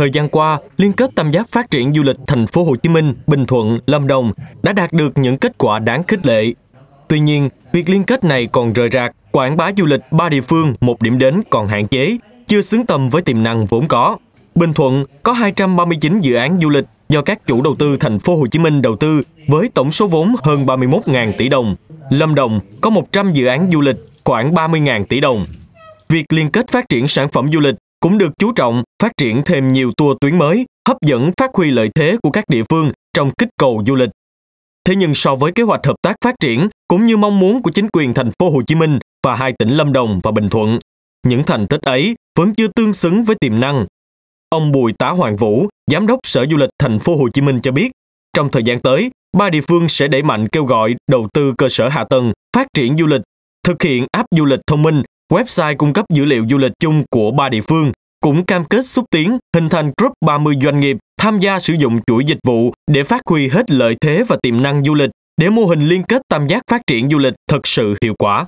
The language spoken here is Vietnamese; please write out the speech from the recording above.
Thời gian qua, liên kết tam giác phát triển du lịch thành phố Hồ Chí Minh, Bình Thuận, Lâm Đồng đã đạt được những kết quả đáng khích lệ. Tuy nhiên, việc liên kết này còn rời rạc, quảng bá du lịch ba địa phương một điểm đến còn hạn chế, chưa xứng tầm với tiềm năng vốn có. Bình Thuận có 239 dự án du lịch do các chủ đầu tư thành phố Hồ Chí Minh đầu tư với tổng số vốn hơn 31.000 tỷ đồng. Lâm Đồng có 100 dự án du lịch khoảng 30.000 tỷ đồng. Việc liên kết phát triển sản phẩm du lịch cũng được chú trọng phát triển thêm nhiều tour tuyến mới, hấp dẫn phát huy lợi thế của các địa phương trong kích cầu du lịch. Thế nhưng so với kế hoạch hợp tác phát triển cũng như mong muốn của chính quyền thành phố Hồ Chí Minh và hai tỉnh Lâm Đồng và Bình Thuận, những thành tích ấy vẫn chưa tương xứng với tiềm năng. Ông Bùi Tá Hoàng Vũ, giám đốc Sở Du lịch thành phố Hồ Chí Minh cho biết, trong thời gian tới, ba địa phương sẽ đẩy mạnh kêu gọi đầu tư cơ sở hạ tầng, phát triển du lịch, thực hiện app du lịch thông minh Website cung cấp dữ liệu du lịch chung của ba địa phương cũng cam kết xúc tiến hình thành group 30 doanh nghiệp tham gia sử dụng chuỗi dịch vụ để phát huy hết lợi thế và tiềm năng du lịch để mô hình liên kết tam giác phát triển du lịch thật sự hiệu quả.